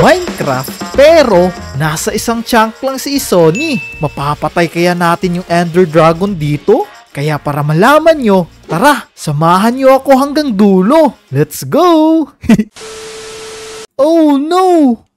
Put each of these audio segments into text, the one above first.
Minecraft pero nasa isang chunk lang si Isoni. Mapapatay kaya natin yung Ender Dragon dito? Kaya para malaman nyo, tara, samahan nyo ako hanggang dulo. Let's go! oh no!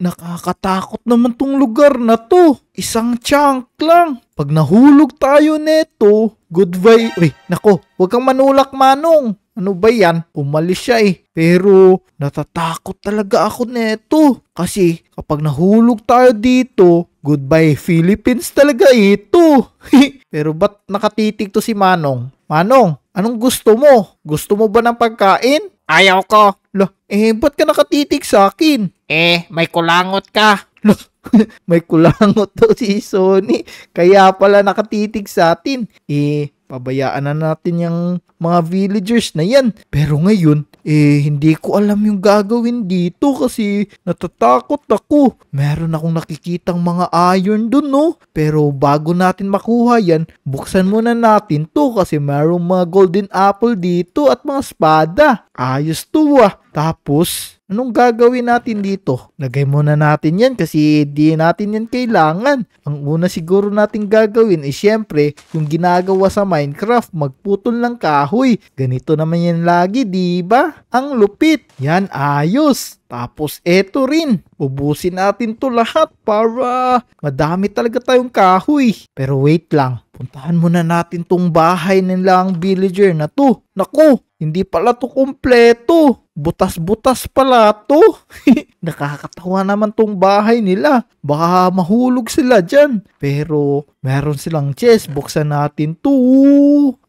Nakakatakot naman tong lugar na to. Isang chunk lang. Pag nahulog tayo neto, goodbye. Uy, nako, huwag kang manulak manong. Ano ba yan? Umalis siya eh. Pero natatakot talaga ako neto. Kasi kapag nahulog tayo dito, goodbye Philippines talaga ito. Pero ba't nakatitig to si Manong? Manong, anong gusto mo? Gusto mo ba ng pagkain? Ayaw ko. Lah, eh ba't ka nakatitig sa akin? Eh, may kulangot ka. Lah, may kulangot to si Sony. Kaya pala nakatitig sa atin. Eh, Pabayaan na natin yung mga villagers na yan. Pero ngayon, eh hindi ko alam yung gagawin dito kasi natatakot ako. Meron akong nakikitang mga iron dun no. Pero bago natin makuha yan, buksan muna natin to kasi meron mga golden apple dito at mga spada. Ayos to ah. Tapos, Anong gagawin natin dito? Lagay muna natin yan kasi di natin yan kailangan. Ang una siguro natin gagawin ay syempre, yung ginagawa sa Minecraft, magputol ng kahoy. Ganito naman yan lagi, di ba? Ang lupit. Yan, ayos. Tapos eto rin, ubusin natin to lahat para madami talaga tayong kahoy. Pero wait lang, puntahan muna natin tong bahay nilang villager na to. Naku, hindi pala to kumpleto. Butas-butas pala to. Nakakatawa naman tong bahay nila. Baka mahulog sila dyan. Pero meron silang chest. Buksan natin to.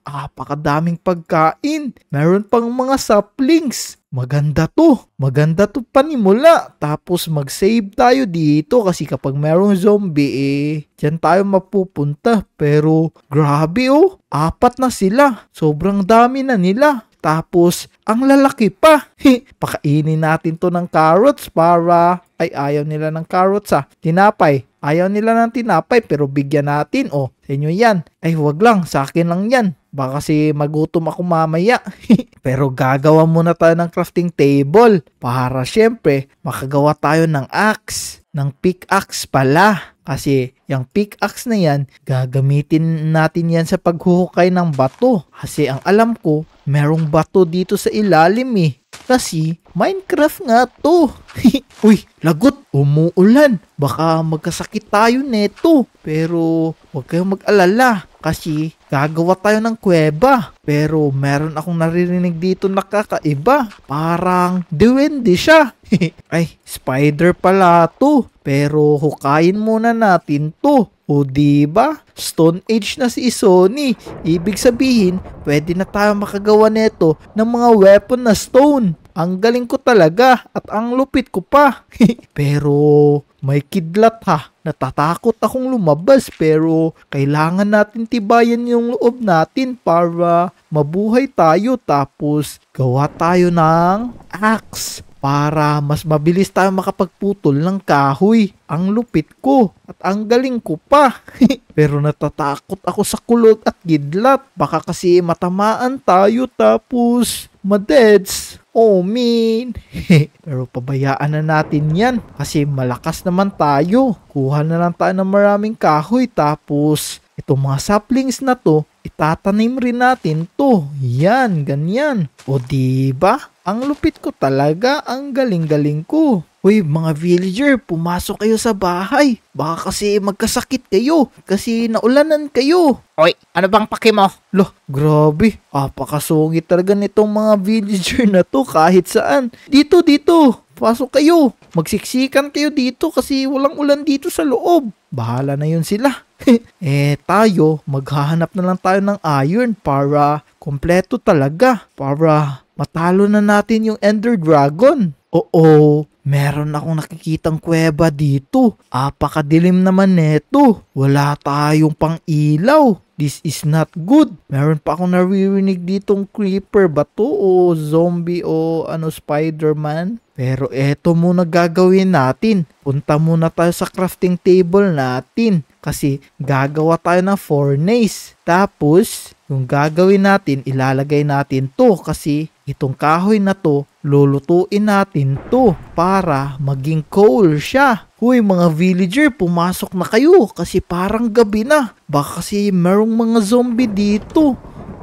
Apakadaming pagkain. Meron pang mga saplings. Maganda to. Maganda to panimula. Tapos mag-save tayo dito kasi kapag merong zombie eh, dyan tayo mapupunta. Pero grabe oh, apat na sila. Sobrang dami na nila. Tapos, ang lalaki pa. Hi, pakainin natin to ng carrots para ay ayaw nila ng carrots ah. Tinapay. Ayaw nila ng tinapay pero bigyan natin. O, oh, sa inyo yan. Ay wag lang, sa akin lang yan. Baka kasi magutom ako mamaya. pero gagawa muna tayo ng crafting table para syempre makagawa tayo ng axe. Ng pickaxe pala. Kasi yung pickaxe na yan, gagamitin natin yan sa paghuhukay ng bato. Kasi ang alam ko, merong bato dito sa ilalim eh. Kasi Minecraft nga to. Uy, lagot. Umuulan. Baka magkasakit tayo neto. Pero huwag kayong mag-alala. Kasi gagawa tayo ng kuweba. Pero meron akong naririnig dito nakakaiba. Parang duwende siya. Ay, spider pala to. Pero hukayin muna natin to. O diba? Stone Age na si Isoni. Ibig sabihin, pwede na tayo makagawa nito ng mga weapon na stone. Ang galing ko talaga at ang lupit ko pa. pero may kidlat ha. Natatakot akong lumabas pero kailangan natin tibayan yung loob natin para mabuhay tayo tapos gawa tayo ng axe para mas mabilis tayo makapagputol ng kahoy. Ang lupit ko at ang galing ko pa. Pero natatakot ako sa kulot at gidlat. Baka kasi matamaan tayo tapos madeds. Oh, mean. Pero pabayaan na natin yan kasi malakas naman tayo. Kuha na lang tayo ng maraming kahoy tapos itong mga saplings na to, itatanim rin natin to. Yan, ganyan. O di ba? Ang lupit ko talaga, ang galing-galing ko. Uy, mga villager, pumasok kayo sa bahay. Baka kasi magkasakit kayo kasi naulanan kayo. Oy, ano bang paki mo? Loh, grabe. Apakasungit talaga nitong mga villager na to kahit saan. Dito, dito. Pasok kayo. Magsiksikan kayo dito kasi walang ulan dito sa loob. Bahala na yun sila. eh tayo, maghahanap na lang tayo ng iron para kompleto talaga. Para matalo na natin yung Ender Dragon. Oo, Meron akong nakikitang kuweba dito. Apakadilim naman neto. Wala tayong pang ilaw. This is not good. Meron pa akong naririnig ditong creeper Bato o zombie o ano spiderman. Pero eto muna gagawin natin. Punta muna tayo sa crafting table natin. Kasi gagawa tayo ng furnace. Tapos, yung gagawin natin, ilalagay natin to kasi itong kahoy na to, lulutuin natin to para para maging coal siya. Huy mga villager, pumasok na kayo kasi parang gabi na. Baka kasi merong mga zombie dito.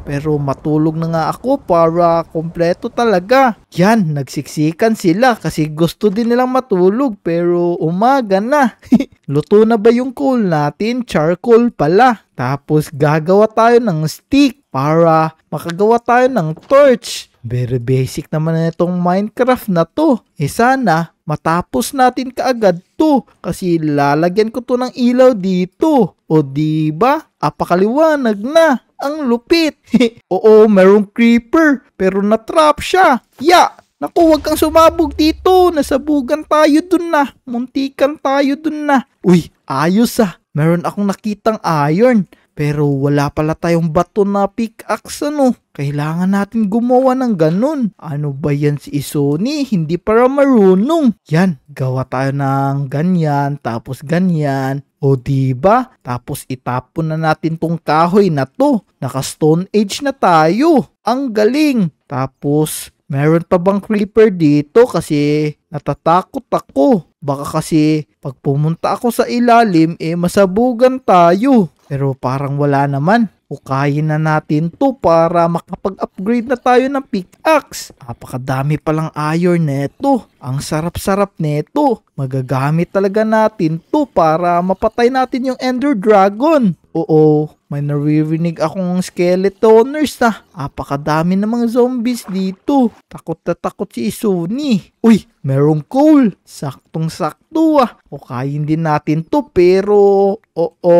Pero matulog na nga ako para kompleto talaga. Yan, nagsiksikan sila kasi gusto din nilang matulog pero umaga na. Luto na ba yung coal natin? Charcoal pala. Tapos gagawa tayo ng stick para makagawa tayo ng torch. Very basic naman na itong Minecraft na to. Eh sana, matapos natin kaagad to. Kasi lalagyan ko to ng ilaw dito. O di ba? Apakaliwanag na. Ang lupit. Oo, merong creeper. Pero na-trap siya. Ya! Yeah. Naku, huwag kang sumabog dito. Nasabugan tayo dun na. Muntikan tayo dun na. Uy, ayos ah. Meron akong nakitang iron. Pero wala pala tayong bato na pickaxe ano. Kailangan natin gumawa ng ganun. Ano ba yan si Isoni? Hindi para marunong. Yan, gawa tayo ng ganyan, tapos ganyan. O diba? Tapos itapon na natin tong kahoy na to. Naka stone age na tayo. Ang galing. Tapos meron pa bang creeper dito kasi natatakot ako. Baka kasi pag pumunta ako sa ilalim eh masabugan tayo. Pero parang wala naman. Hukayin na natin to para makapag-upgrade na tayo ng pickaxe. Napakadami palang iron neto. Ang sarap-sarap neto. Magagamit talaga natin to para mapatay natin yung Ender Dragon. Oo, may naririnig akong skeletoners na. Apakadami mga zombies dito. Takot na takot si Isuni. Uy, merong coal. Saktong-sakto ah. O kain din natin to pero oo,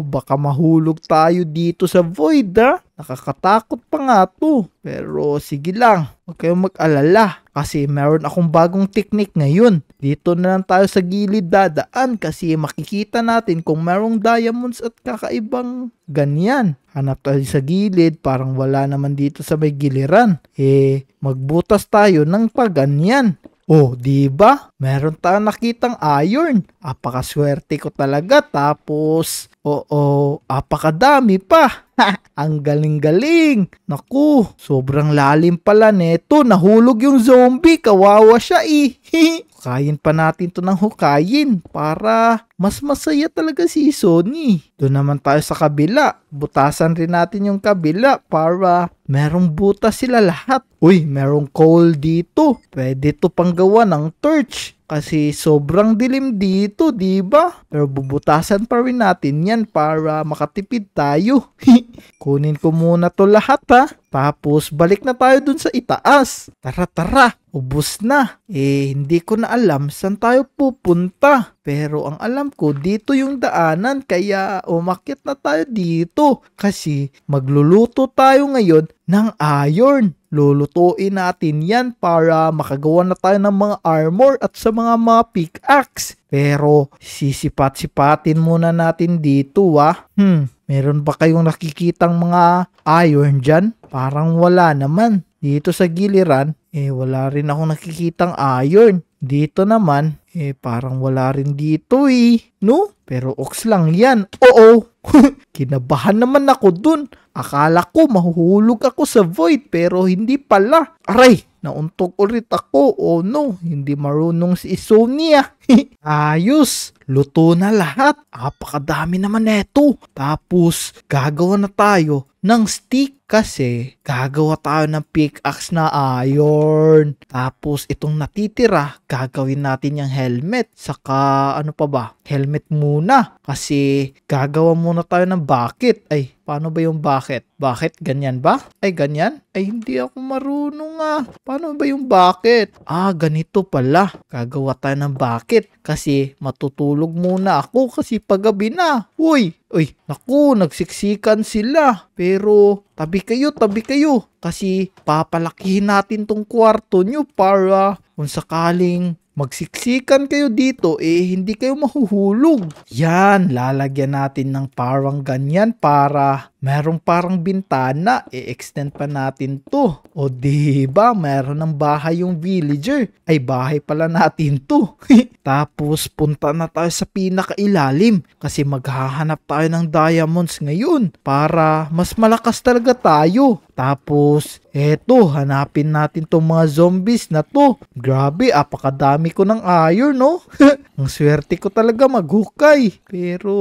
baka mahulog tayo dito sa void ah. Nakakatakot pa nga to. Pero sige lang, huwag kayong mag-alala kasi meron akong bagong technique ngayon. Dito na lang tayo sa gilid dadaan kasi makikita natin kung merong diamonds at kakaibang ganyan. Hanap tayo sa gilid, parang wala naman dito sa may giliran. Eh, magbutas tayo ng paganyan. Oh, di ba? Meron tayong nakitang iron. Apakaswerte ko talaga. Tapos, oo, apakadami pa. Ang galing-galing. Naku, sobrang lalim pala neto. Nahulog yung zombie. Kawawa siya eh. Kain pa natin to ng hukayin para mas masaya talaga si Sony. Doon naman tayo sa kabila. Butasan rin natin yung kabila para merong butas sila lahat. Uy, merong coal dito. Pwede to pang gawa ng torch. Kasi sobrang dilim dito, di ba? Pero bubutasan pa rin natin yan para makatipid tayo. Kunin ko muna to lahat ha. Tapos balik na tayo dun sa itaas. Tara tara, ubus na. Eh hindi ko na alam saan tayo pupunta. Pero ang alam ko dito yung daanan kaya umakyat na tayo dito. Kasi magluluto tayo ngayon ng iron. Lulutuin natin yan para makagawa na tayo ng mga armor at sa mga mga pickaxe. Pero sisipat-sipatin muna natin dito ah. Hmm, meron ba kayong nakikitang mga iron dyan? Parang wala naman. Dito sa giliran, eh wala rin ako nakikitang iron. Dito naman, eh parang wala rin dito eh. No? Pero ox lang yan. Oo. Kinabahan naman ako dun. Akala ko mahuhulog ako sa void pero hindi pala. Aray, nauntog ulit ako. Oh no, hindi marunong si Isonia. Ayos, luto na lahat. Apakadami naman neto. Tapos, gagawa na tayo ng stick kasi gagawa tayo ng pickaxe na iron. Tapos itong natitira, gagawin natin yung helmet. Saka ano pa ba? Helmet muna. Kasi gagawa muna tayo ng bucket. Ay, paano ba yung bucket? Bakit? Ganyan ba? Ay, ganyan? Ay, hindi ako marunong ah. Paano ba yung bucket? Ah, ganito pala. Gagawa tayo ng bucket. Kasi matutulog muna ako kasi paggabi na. Uy! Uy, naku, nagsiksikan sila. Pero tabi kayo, tabi kayo. Kasi papalakihin natin tong kwarto nyo para kung sakaling magsiksikan kayo dito, eh hindi kayo mahuhulog. Yan, lalagyan natin ng parang ganyan para merong parang bintana, i-extend pa natin to. O di ba, meron ng bahay yung villager. Ay bahay pala natin to. Tapos punta na tayo sa pinakailalim kasi maghahanap tayo ng diamonds ngayon para mas malakas talaga tayo. Tapos, eto, hanapin natin tong mga zombies na to. Grabe, apakadami ko ng iron, no? Ang swerte ko talaga maghukay. Pero,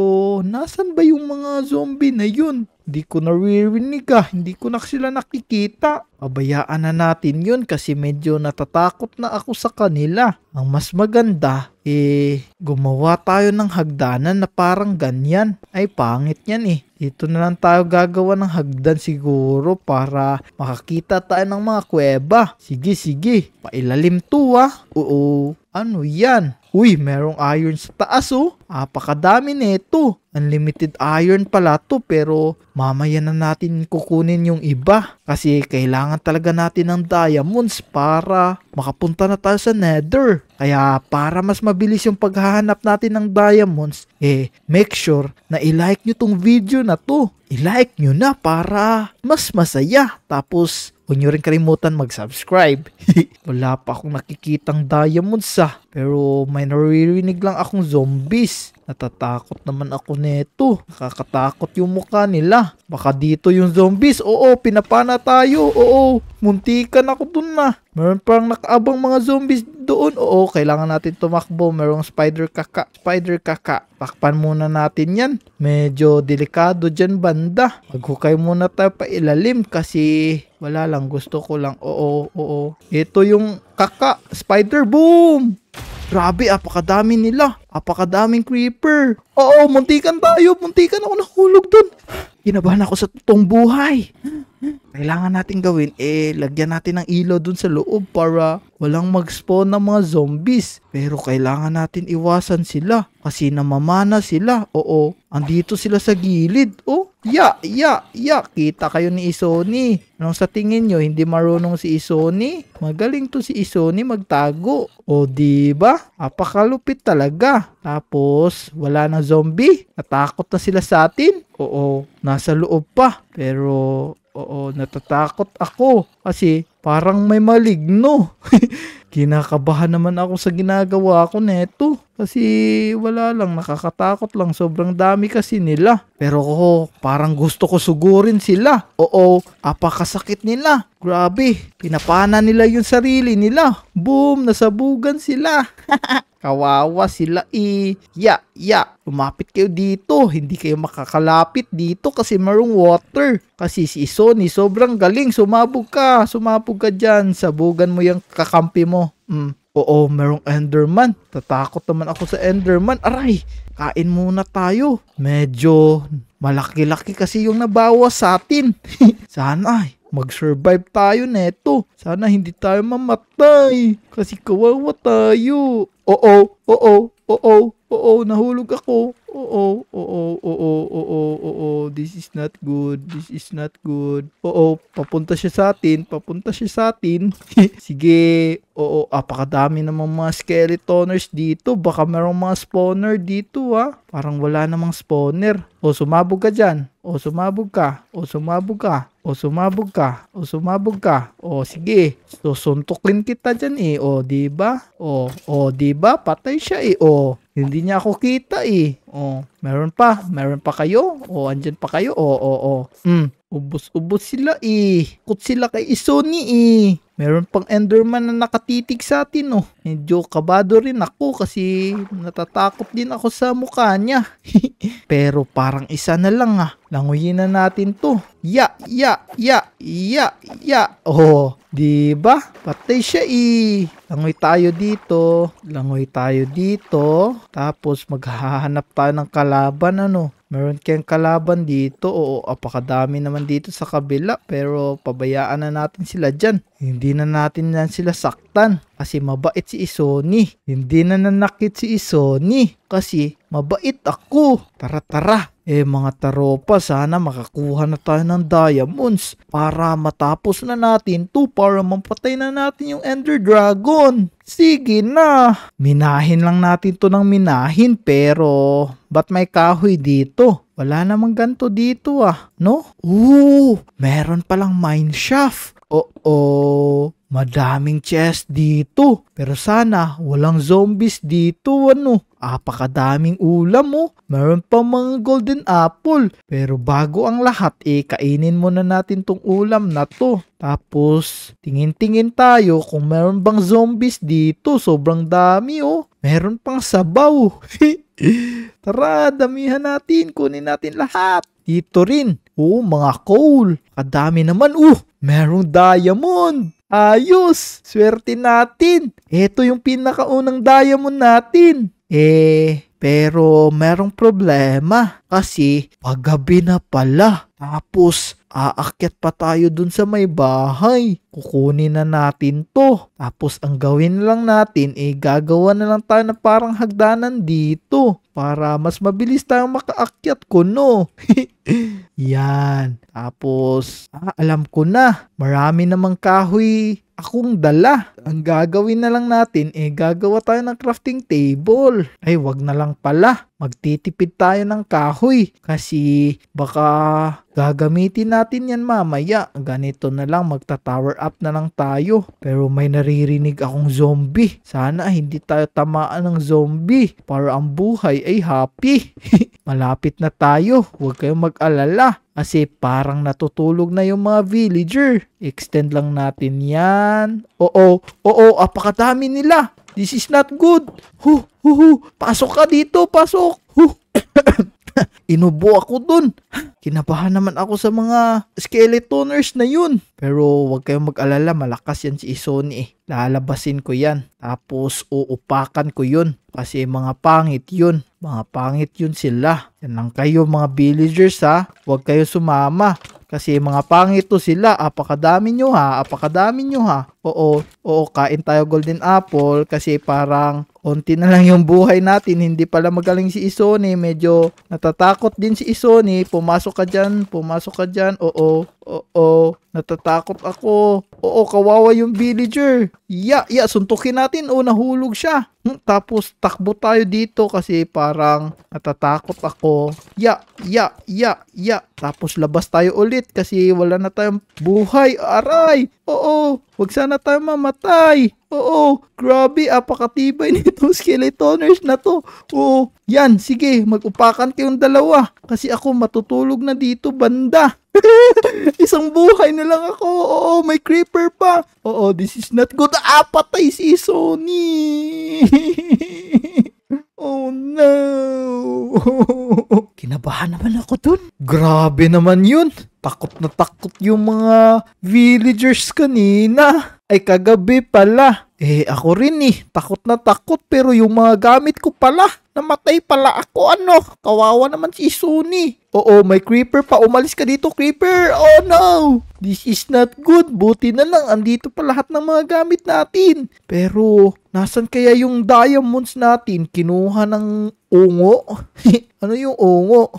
nasan ba yung mga zombie na yun? Hindi ko naririnig ah. Hindi ko na sila nakikita. Pabayaan na natin yun kasi medyo natatakot na ako sa kanila. Ang mas maganda, eh, gumawa tayo ng hagdanan na parang ganyan. Ay, pangit yan eh. Dito na lang tayo gagawa ng hagdan siguro para makakita tayo ng mga kuweba. Sige, sige. Pailalim to ah. Oo. Ano yan? Uy, merong iron sa taas oh. Apakadami nito. Unlimited iron pala to pero mamaya na natin kukunin yung iba kasi kailangan kailangan talaga natin ng diamonds para makapunta na tayo sa nether. Kaya para mas mabilis yung paghahanap natin ng diamonds, eh make sure na ilike nyo tong video na to. Ilike nyo na para mas masaya. Tapos Huwag nyo rin kalimutan mag-subscribe. Wala pa akong nakikitang diamonds ah. Pero may naririnig lang akong zombies. Natatakot naman ako neto. Nakakatakot yung mukha nila. Baka dito yung zombies. Oo, pinapana tayo. Oo, muntikan ako dun na. Meron parang nakaabang mga zombies doon. Oo, kailangan natin tumakbo. Merong spider kaka. Spider kaka. Pakpan muna natin yan. Medyo delikado dyan banda. Maghukay muna tayo pa ilalim kasi wala lang. Gusto ko lang. Oo, oo. Ito yung kaka. Spider boom! Grabe, apakadami nila. Apakadaming creeper. Oo, muntikan tayo. Muntikan ako nahulog dun. Kinabahan ako sa totoong buhay kailangan natin gawin, eh, lagyan natin ng ilaw dun sa loob para walang mag-spawn ng mga zombies. Pero kailangan natin iwasan sila kasi namamana sila. Oo, andito sila sa gilid. Oh, ya, ya, ya. Kita kayo ni Isoni. Anong sa tingin nyo, hindi marunong si Isoni? Magaling to si Isoni magtago. O, di ba? Apakalupit talaga. Tapos, wala na zombie. Natakot na sila sa atin. Oo, nasa loob pa. Pero, Oo, natatakot ako kasi parang may maligno. Kinakabahan naman ako sa ginagawa ko neto kasi wala lang, nakakatakot lang, sobrang dami kasi nila. Pero ko, oh, parang gusto ko sugurin sila. Oo, apakasakit nila. Grabe, pinapana nila yung sarili nila. Boom, nasabugan sila. Kawawa sila eh. Ya, ya. Lumapit kayo dito. Hindi kayo makakalapit dito kasi merong water. Kasi si Sony sobrang galing. Sumabog ka. Sumabog ka dyan. Sabugan mo yung kakampi mo. Mm. Oo, merong Enderman. Tatakot naman ako sa Enderman. Aray, kain muna tayo. Medyo malaki-laki kasi yung nabawas sa atin. Sana ay Mag-survive tayo neto. Sana hindi tayo mamatay. Kasi kawawa tayo. Oo, oo, oo, oo, nahulog ako. Oo, oo, oo, oo, oo, this is not good. This is not good. Oo, papunta siya sa atin. Papunta siya sa atin. Sige, oo, apakadami namang mga skeletoners dito. Baka merong mga spawner dito ha. Ah. Parang wala namang spawner. O sumabog ka dyan. O sumabog ka. O sumabog ka. O sumabog ka. O sumabog ka. O sige. susuntukin kita dyan eh. O di ba? O, o di ba? Patay siya eh. O hindi niya ako kita eh. O meron pa. Meron pa kayo. O andiyan pa kayo. O o o. Mm. Ubus-ubus sila eh. Kut sila kay Isoni eh. Meron pang Enderman na nakatitig sa atin, oh. Medyo kabado rin ako kasi natatakot din ako sa mukha niya. Pero parang isa na lang, ah. Languyin na natin to. Ya, ya, ya, ya, ya. Oh, di ba? Patay siya i. Eh. Langoy tayo dito. Langoy tayo dito. Tapos maghahanap tayo ng kalaban ano meron kang kalaban dito. Oo, apakadami naman dito sa kabila. Pero pabayaan na natin sila dyan. Hindi na natin na sila saktan kasi mabait si Isoni. Hindi na nanakit si Isoni kasi mabait ako. Tara tara. Eh mga taropa, sana makakuha na tayo ng diamonds para matapos na natin to para mapatay na natin yung Ender Dragon. Sige na. Minahin lang natin to ng minahin pero ba't may kahoy dito? Wala namang ganto dito ah, no? Ooh, meron palang mineshaft. Oo, Madaming chest dito. Pero sana walang zombies dito ano. Apakadaming ulam mo. Oh. Meron pa mga golden apple. Pero bago ang lahat eh kainin muna natin tong ulam na to. Tapos tingin-tingin tayo kung meron bang zombies dito. Sobrang dami oh. Meron pang sabaw. Tara, damihan natin. Kunin natin lahat. Dito rin. Oo, oh, mga coal. Kadami naman. Oh, merong diamond. Ayos! Swerte natin! Ito yung pinakaunang diamond natin! Eh, pero merong problema kasi paggabi na pala. Tapos aakyat pa tayo dun sa may bahay. Kukunin na natin to. Tapos ang gawin lang natin eh gagawa na lang tayo ng parang hagdanan dito para mas mabilis tayong makaakyat ko no. Yan. Tapos ah, alam ko na marami namang kahoy akong dala. Ang gagawin na lang natin, eh gagawa tayo ng crafting table. Ay, wag na lang pala. Magtitipid tayo ng kahoy. Kasi baka gagamitin natin yan mamaya. Ganito na lang, magta-tower up na lang tayo. Pero may naririnig akong zombie. Sana hindi tayo tamaan ng zombie. Para ang buhay ay happy. Malapit na tayo. Huwag kayong mag-alala. Kasi parang natutulog na yung mga villager. Extend lang natin yan. Oo, oo, apakadami nila. This is not good. Hu, hu, hu. Pasok ka dito, pasok. Huh. Inubo ako dun. Kinabahan naman ako sa mga skeletoners na yun. Pero huwag kayong mag-alala, malakas yan si Isoni eh. Lalabasin ko yan. Tapos uupakan ko yun. Kasi mga pangit yun. Mga pangit yun sila. Yan lang kayo mga villagers ha. Huwag kayo sumama. Kasi mga pangit to sila. Apakadami nyo ha. Apakadami nyo ha oo, oo, kain tayo golden apple kasi parang onti na lang yung buhay natin. Hindi pala magaling si Isone. Medyo natatakot din si Isone. Pumasok ka dyan, pumasok ka dyan. Oo, oo, natatakot ako. Oo, kawawa yung villager. Ya, ya, suntukin natin. O, nahulog siya. Hmm, tapos takbo tayo dito kasi parang natatakot ako. Ya, ya, ya, ya. Tapos labas tayo ulit kasi wala na tayong buhay. Aray! Oo, wag sana tayo mamatay. Oo, grabe, apakatibay nito skeletoners na to. Oo, yan, sige, mag-upakan kayong dalawa. Kasi ako matutulog na dito, banda. Isang buhay na lang ako. Oo, may creeper pa. Oo, this is not good. Apatay ah, si Sony. Oh no! Kinabahan naman ako dun. Grabe naman yun. Takot na takot yung mga villagers kanina. Ay kagabi pala. Eh ako rin eh. Takot na takot pero yung mga gamit ko pala. Namatay pala ako ano. Kawawa naman si Suni. Oo, may creeper pa. Umalis ka dito, creeper. Oh no! This is not good. Buti na lang, andito pa lahat ng mga gamit natin. Pero, nasan kaya yung diamonds natin? Kinuha ng ungo? ano yung ungo?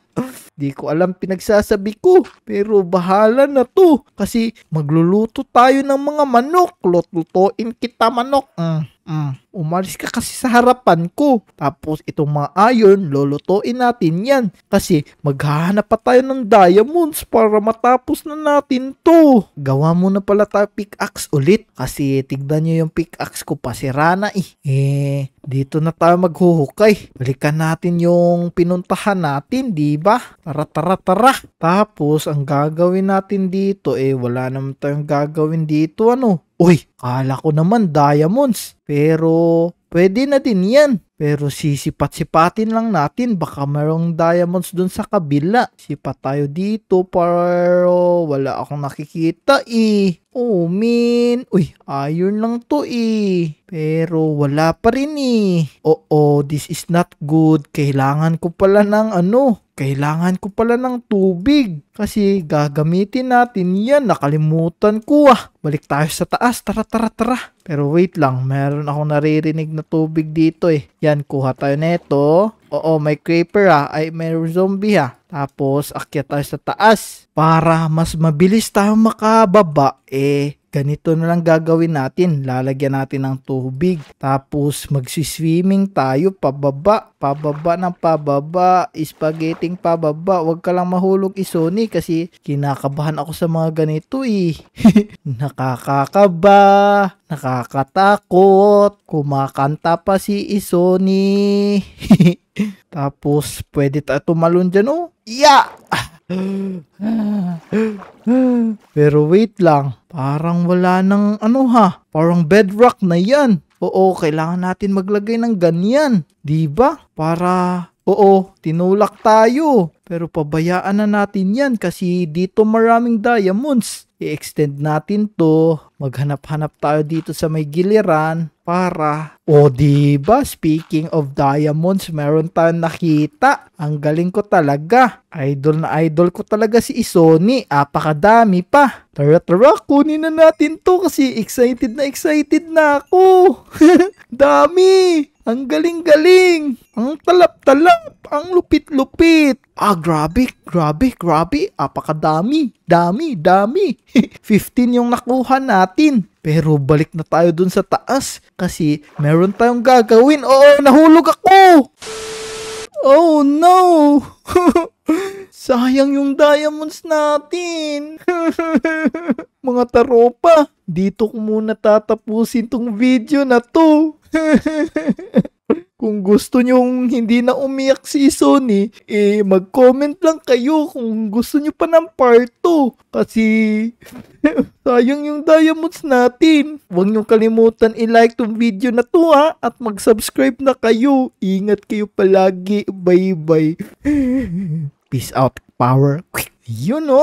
Di ko alam pinagsasabi ko, pero bahala na to kasi magluluto tayo ng mga manok. Lututuin kita manok. Mm. Mm, umalis ka kasi sa harapan ko. Tapos itong mga iron, lulutuin natin yan. Kasi maghahanap pa tayo ng diamonds para matapos na natin to. Gawa mo na pala tayo pickaxe ulit. Kasi tignan nyo yung pickaxe ko pasira na eh. Eh, dito na tayo maghuhukay. Balikan natin yung pinuntahan natin, di ba? Tara, tara, tara. Tapos, ang gagawin natin dito, eh, wala naman tayong gagawin dito, ano? Uy, kala ko naman diamonds. Pero pwede na din yan. Pero sisipat-sipatin lang natin. Baka merong diamonds dun sa kabila. Sipat tayo dito pero wala akong nakikita eh. Oh, min. Uy, iron lang to eh. Pero wala pa rin eh. Oo, this is not good. Kailangan ko pala ng ano. Kailangan ko pala ng tubig. Kasi gagamitin natin yan. Nakalimutan ko ah. Balik tayo sa taas. Tara, tara, tara. Pero wait lang. Meron akong naririnig na tubig dito eh. Yan, kuha tayo neto. Oo, may creeper ha. Ah. Ay, may zombie ha. Ah. Tapos, akyat tayo sa taas para mas mabilis tayo makababa. Eh, ganito na lang gagawin natin. Lalagyan natin ng tubig. Tapos magsiswimming tayo pababa. Pababa ng pababa. Spaghetti pababa. Huwag ka lang mahulog isoni kasi kinakabahan ako sa mga ganito eh. Nakakakaba. Nakakatakot. Kumakanta pa si Isoni. Tapos pwede tayo tumalon dyan oh. Yeah! Pero wait lang, parang wala ng ano ha, parang bedrock na yan. Oo, kailangan natin maglagay ng ganyan, 'di ba? Para Oo, tinulak tayo. Pero pabayaan na natin yan kasi dito maraming diamonds i-extend natin to, maghanap-hanap tayo dito sa may giliran para, o oh, di ba speaking of diamonds, meron tayong nakita. Ang galing ko talaga. Idol na idol ko talaga si Isoni. Apakadami pa. Tara tara, kunin na natin to kasi excited na excited na ako. Dami! Ang galing-galing! Ang talap-talap! Ang lupit-lupit! Ah, grabe, grabe, grabe! Apakadami! Dami, dami! 15 yung nakuha natin. Pero balik na tayo dun sa taas kasi meron tayong gagawin. Oo, nahulog ako! Oh no! Sayang yung diamonds natin. Mga taropa, dito ko muna tatapusin tong video na to. kung gusto nyong hindi na umiyak si Sony, eh mag-comment lang kayo kung gusto nyo pa ng part 2. Kasi sayang yung diamonds natin. Huwag nyong kalimutan i-like tong video na to ha at mag-subscribe na kayo. Ingat kayo palagi. Bye-bye. Peace out, power. Quick. You oh. know.